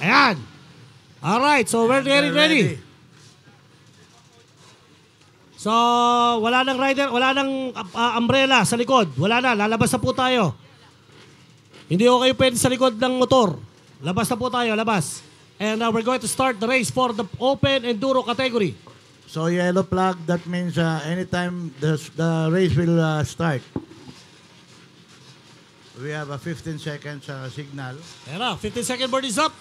Ayan. Alright, so we're getting ready. ready. So, wala nang rider, wala nang uh, umbrella sa likod. Wala na, lalabas na po tayo. Hindi okay kayo pwede sa likod ng motor. Labas na po tayo, labas. And uh, we're going to start the race for the open enduro category. So, yellow flag, that means uh, anytime the, the race will uh, start. We have a 15 seconds uh, signal. Ayan 15 second bird is up.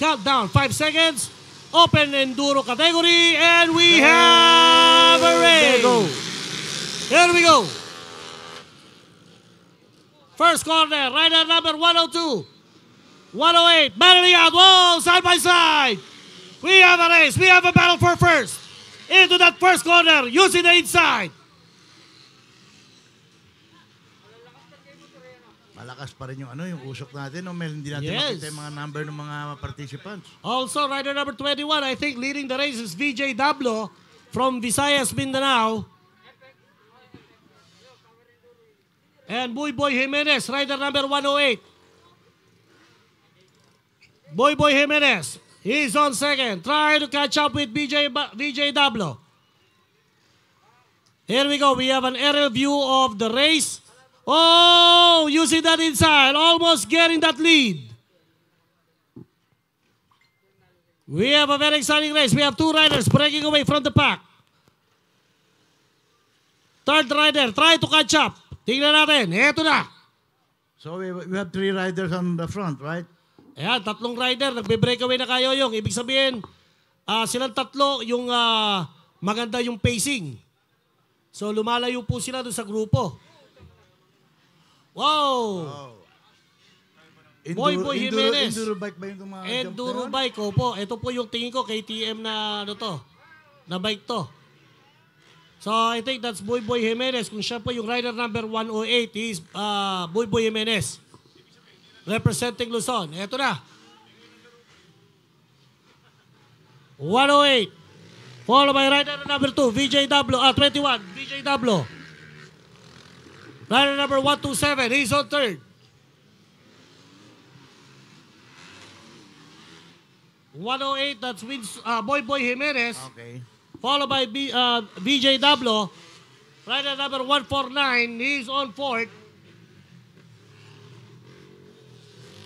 Countdown, five seconds. Open Enduro category, and we have a race. Here we go. First corner, rider number 102. 108, Manny out, whoa, side by side. We have a race, we have a battle for first. Into that first corner, using the inside. malakas pa rin yung ano, yung usok natin. No? Mel, hindi natin yes. makita yung mga number ng mga participants. Also, rider number 21, I think leading the race is VJ Dablo from Visayas, Mindanao. And Boy Boy Jimenez, rider number 108. Boy Boy Jimenez, he's on second. Try to catch up with BJ, VJ Dablo. Here we go. We have an aerial view of the race. Oh, you see that inside, almost getting that lead. We have a very exciting race. We have two riders breaking away from the pack. Third rider, try to catch up. Tingnan natin, eto na. So we, we have three riders on the front, right? Ayan, tatlong rider, nagbe-breakaway na kayo yung. Ibig sabihin, uh, silang tatlo, yung uh, maganda yung pacing. So lumalayo po sila doon sa grupo. Wow! Wow. Boy Boy Enduro, Jimenez. Enduro bike ba yung mga Enduro jump bike, opo. Ito po yung tingin ko, KTM na ano to, na bike to. So I think that's Boy Boy Jimenez. Kung siya po yung rider number 108, he's uh, Boy Boy Jimenez. Representing Luzon. Ito na. 108. Followed by rider number 2, VJW. Ah, 21, VJW. Rider number 127, he's on third. One oh eight. That's with uh, Boy Boy Jimenez. Okay. Followed by B, uh, BJ Dablo. Rider number one four nine. He's on fourth.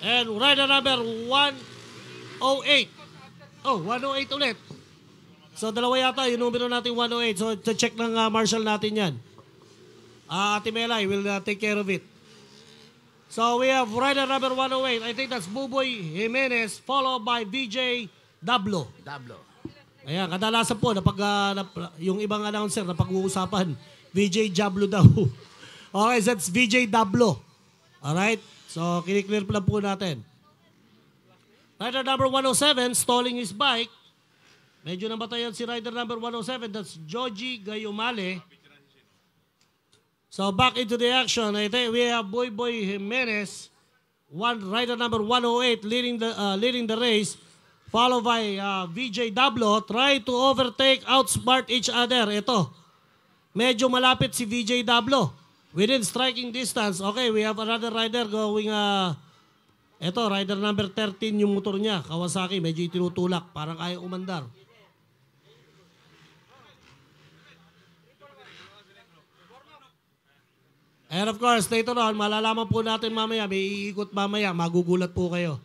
And rider number one oh eight. Oh, 108 ulit. So dalawa yata yung numero natin 108. So check ng uh, Marshall natin yan. Uh, Ate Mela, I will uh, take care of it. So we have rider number 108. I think that's Buboy Jimenez followed by VJ Dablo. Dablo. Ayan, kadalasan po, napag, uh, nap, yung ibang announcer na pag-uusapan, VJ Dablo daw. okay, so that's VJ Dablo. Alright? So, kiniklear lang po natin. Rider number 107, stalling his bike. Medyo namatayan si rider number 107. That's Joji Gayumale. So back into the action. I think we have Boy Boy Jimenez, one rider number 108 leading the uh, leading the race, followed by uh, VJ Dablo. Try to overtake, outsmart each other. Ito. Medyo malapit si VJ Dablo. Within striking distance. Okay, we have another rider going uh, ito, rider number 13 yung motor niya, Kawasaki, medyo tinutulak, parang kaya umandar. And of course, later on, malalaman po natin mamaya, may iikot mamaya, magugulat po kayo.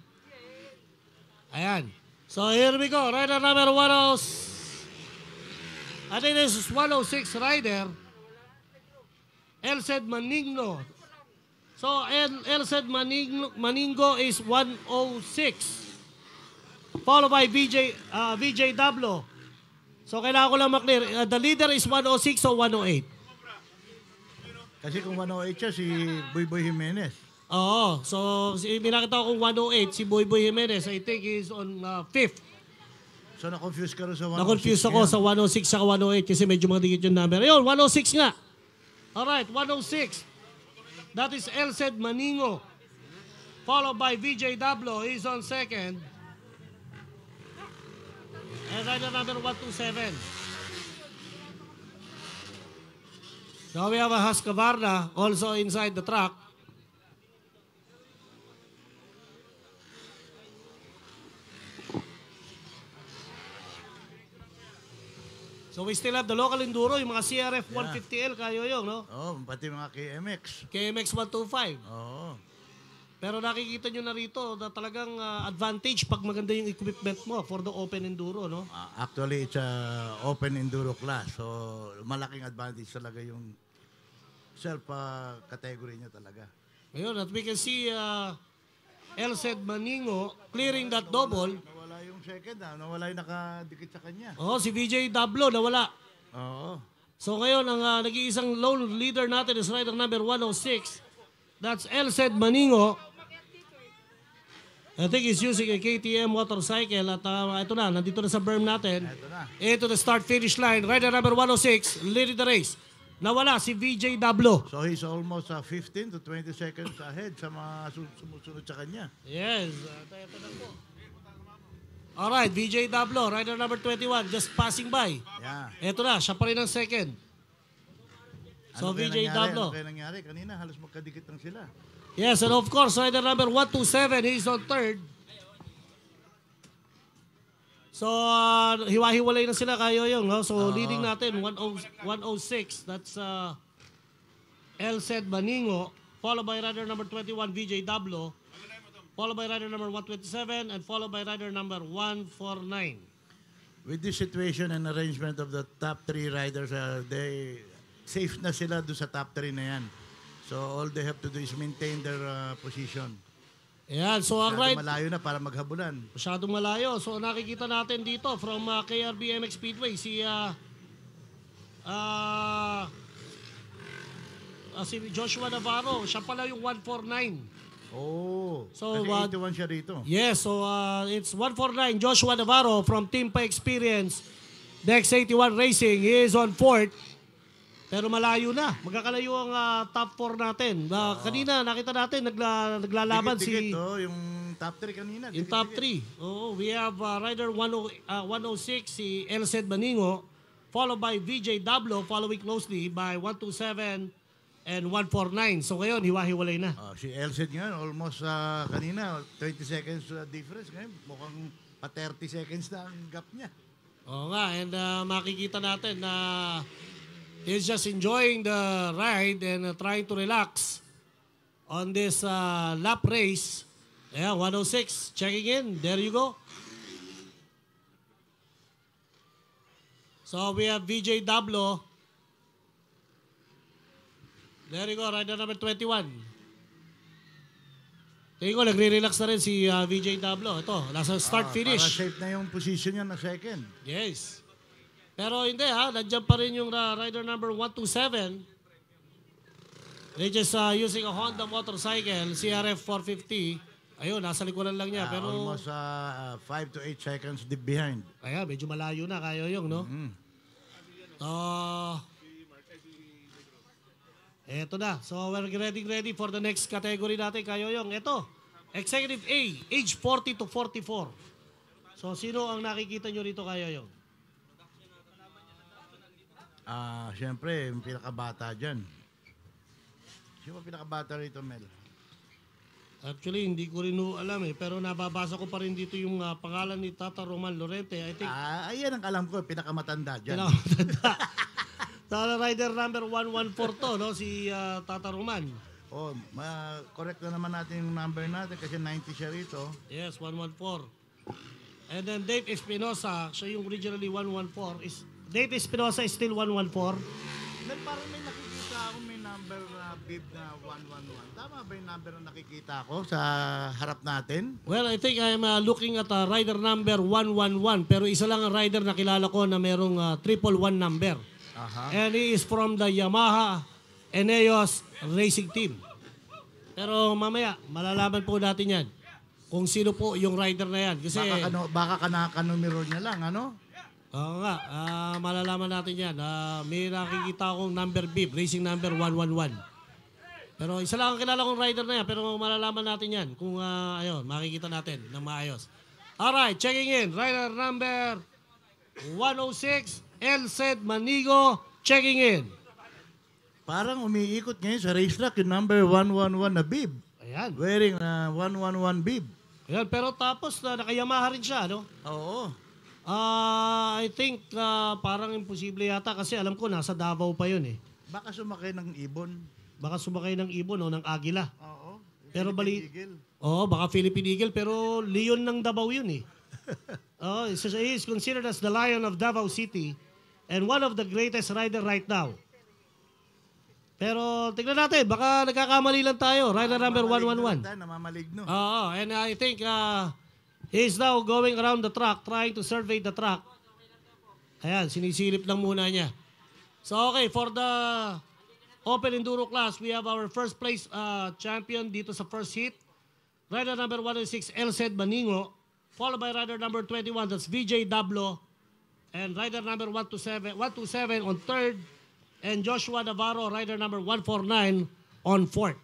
Ayan. So here we go, rider number 106. I think this is 106 rider. Elsed Manigno. So El Elsed Manigno, Maningo is 106. Followed by VJ, uh, VJ Dablo. So kailangan ko lang maklir. Uh, the leader is 106 or so 108? Kasi kung 108 siya, si Boy Boy Jimenez. Oo. So, si, binakita ko kung 108, si Boy Boy Jimenez, I think he's on 5th. Uh, so, na-confuse ka rin sa 106. Na-confuse ako sa 106 sa 108 kasi medyo mga dikit yung number. Ayun, 106 nga. Alright, 106. That is Elsed Maningo. Followed by VJ Dablo. He's on second. And rider number 127. Now we have a Husqvarna also inside the truck. So we still have the local enduro, yung mga CRF 150L kayo yung, no? oh, pati mga KMX. KMX 125. Oo. Oh. Pero nakikita nyo na rito na talagang uh, advantage pag maganda yung equipment mo for the open enduro, no? Uh, actually, it's a open enduro class. So, malaking advantage talaga yung self-category ah, uh, niya talaga. Ngayon, at we can see uh, Elsed Maningo clearing that double. Nawala yung second, ha? nawala yung nakadikit sa kanya. Oo, oh, si VJ Dablo, nawala. Oo. So ngayon, ang uh, nag-iisang lone leader natin is rider number 106. That's Elsed Maningo. I think he's using a KTM motorcycle at uh, ito na, nandito na sa berm natin. Ito na. Ito the start-finish line. Rider number 106, leading the race. Nawala si VJ Dablo. So he's almost uh, 15 to 20 seconds ahead sa mga sumusunod sa kanya. Yes. Uh, ito na po. Alright, VJ Dablo, rider number 21, just passing by. Yeah. Ito na, siya pa rin ang second. So ano VJ nangyari? Dablo. Ano kaya nangyari? Kanina halos magkadikit lang sila. Yes, and of course, rider number 127, he's on third. So, uh, hiwa-hiwalay na sila kayo yung. No? So, uh, leading natin, 10, 106. That's uh, Elsed Maningo, followed by rider number 21, VJ Dablo, followed by rider number 127, and followed by rider number 149. With this situation and arrangement of the top three riders, uh, they safe na sila do sa top three na yan. So all they have to do is maintain their uh, position. Ayan, so ang right... malayo na para maghabulan. Masyadong malayo. So nakikita natin dito from uh, KRBMX Speedway, si... Uh, uh, uh, si Joshua Navarro, siya pala yung 149. Oh, so, kasi uh, 81 siya rito. Yes, so uh, it's 149 Joshua Navarro from Team Pa Experience. Dex 81 Racing, he is on fourth. Pero malayo na. Magkakalayo ang uh, top 4 natin. Uh, oh. Kanina, nakita natin, nagla, naglalaban dikit, dikit, si... Oh, yung top 3 kanina. Dikit, yung top 3. oh, we have uh, rider 10, uh, 106, si Elsed Maningo, followed by VJ Dablo, following closely by 127 and 149. So ngayon, hiwa-hiwalay na. Oh, si Elsed ngayon, almost uh, kanina, 20 seconds uh, difference. Ngayon, mukhang pa 30 seconds na ang gap niya. Oo nga, and uh, makikita natin na... Uh, He's just enjoying the ride and uh, trying to relax on this uh, lap race. Yeah, 106. Checking in. There you go. So we have VJ Dablo. There you go, rider number 21. Tingin ko, nagre-relax na rin si uh, VJ Dablo. Ito, nasa start-finish. Ah, para safe na yung position niya na second. Yes. Pero hindi ha, nandiyan pa rin yung uh, rider number 127. They just uh, using a Honda motorcycle, CRF 450. Ayun, nasa likuran lang niya. Uh, pero almost 5 uh, to 8 seconds deep behind. Ayan, medyo malayo na kayo yung, no? Mm-hmm. Uh, eto na. So we're ready, ready for the next category natin, kayo yung. Ito, Executive A, age 40 to 44. So sino ang nakikita nyo rito, kayo yung? Ah, siyempre, yung pinakabata dyan. Sino ba pinakabata rito, Mel? Actually, hindi ko rin ho alam eh. Pero nababasa ko pa rin dito yung ah, pangalan ni Tata Roman Lorente. I think, Ah, ayan ang alam ko, pinakamatanda dyan. pinakamatanda. Tata Rider number 114 to, no? Si ah, Tata Roman. Oh, ma- correct na naman natin yung number natin kasi 90 siya rito. Yes, 114. And then Dave Espinosa, siya yung originally 114, is Dave Espinosa, still 114. Dahil parang may nakikita ako may number uh, na bib na 111. Tama ba yung number na nakikita ko sa harap natin? Well, I think I'm uh, looking at uh, rider number 111. Pero isa lang ang rider na kilala ko na mayroong uh, 111 number. Aha. And he is from the Yamaha Eneos Racing Team. Pero mamaya, malalaman po natin yan. Kung sino po yung rider na yan. Kasi, baka, kano, baka kana, kanumero niya lang, ano? Oo nga, ah, malalaman natin yan. Ah, may nakikita akong number B, racing number 111. Pero isa lang ang kilala kong rider na yan, pero malalaman natin yan kung ah, ayun, makikita natin na maayos. Alright, checking in. Rider number 106, Elsed Manigo, checking in. Parang umiikot ngayon sa racetrack yung number 111 na bib. Ayan. Wearing na 111 bib. Ayan, pero tapos na nakayamaha rin siya, no? Oo. Ah, I think uh, parang imposible yata kasi alam ko nasa Davao pa yun eh. Baka sumakay ng ibon. Baka sumakay ng ibon o ng agila. Oo. Pero bali Eagle. Oo, baka Philippine Eagle pero leon ng Davao yun eh. oh, so he is considered as the lion of Davao City and one of the greatest rider right now. Pero tignan natin, baka nagkakamali lang tayo. Rider ah, number 111. Tayo, namamaligno. Oo, and I think uh, he's now going around the track trying to survey the track Ayan, sinisilip lang muna niya. So okay, for the Open Enduro class, we have our first place uh, champion dito sa first heat. Rider number 106, Elzed Maningo. Followed by rider number 21, that's VJ Dablo. And rider number 127, 127 on third. And Joshua Navarro, rider number 149 on fourth.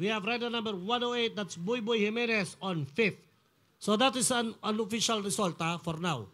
We have rider number 108, that's Boy Boy Jimenez on fifth. So that is an unofficial result ha, ah, for now.